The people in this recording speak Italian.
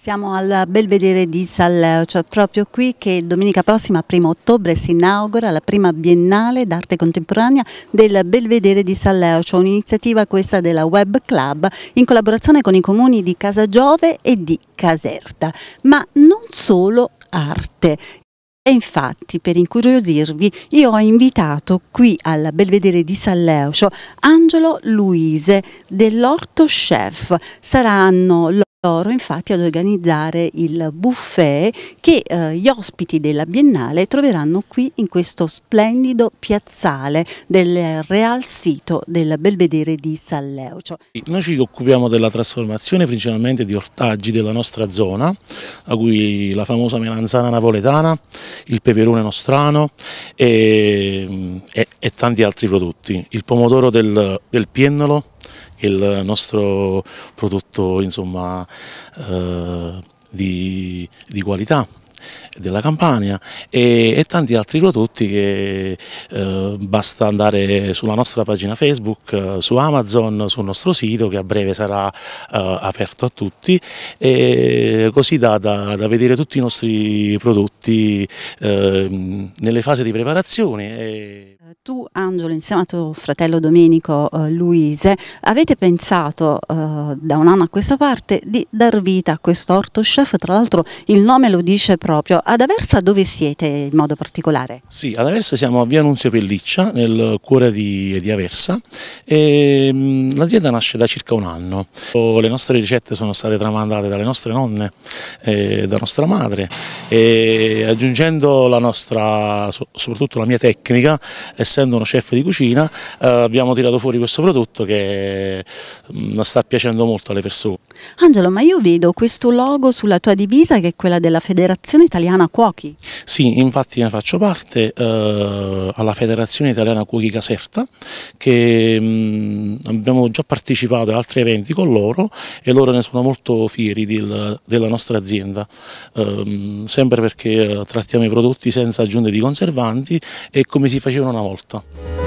Siamo al Belvedere di Salleuccio, proprio qui che domenica prossima, 1 ottobre, si inaugura la prima biennale d'arte contemporanea del Belvedere di Salleuccio, un'iniziativa questa della Web Club in collaborazione con i comuni di Casagiove e di Caserta, ma non solo arte. E infatti, per incuriosirvi, io ho invitato qui al Belvedere di San Leucio Angelo Luise dell'Orto Chef. Saranno loro infatti ad organizzare il buffet che eh, gli ospiti della Biennale troveranno qui in questo splendido piazzale del Real Sito del Belvedere di San Leucio. Noi ci occupiamo della trasformazione principalmente di ortaggi della nostra zona, a cui la famosa melanzana napoletana, il peperone nostrano e, e, e tanti altri prodotti. Il pomodoro del, del piennolo il nostro prodotto insomma, eh, di, di qualità della Campania e, e, tanti altri prodotti che eh, basta andare sulla nostra pagina Facebook, eh, su Amazon, sul nostro sito che a breve sarà eh, aperto a tutti e così da, da, da vedere tutti i nostri prodotti eh, nelle fasi di preparazione. E... Tu Angelo insieme a tuo fratello Domenico eh, Luise avete pensato eh, da un anno a questa parte di dar vita a questo orto chef, tra l'altro il nome lo dice proprio, ad Aversa dove siete in modo particolare? Sì, ad Aversa siamo a Via Nunzio Pelliccia nel cuore di, di Aversa e ehm, l'azienda nasce da circa un anno, le nostre ricette sono state tramandate dalle nostre nonne, eh, da nostra madre e aggiungendo la nostra, soprattutto la mia tecnica, essendo uno chef di cucina eh, abbiamo tirato fuori questo prodotto che mh, mm, sta piacendo molto alle persone. Angelo, ma io vedo questo logo sulla tua divisa che è quella della Federazione Italiana Cuochi. Sì, infatti ne faccio parte eh, alla Federazione Italiana Cuochi Caserta che mh, mm, abbiamo già partecipato ad altri eventi con loro e loro ne sono molto fieri del, della nostra azienda, eh, sempre perché eh, trattiamo i prodotti senza aggiunte di conservanti e come si facevano una volta valgt. da.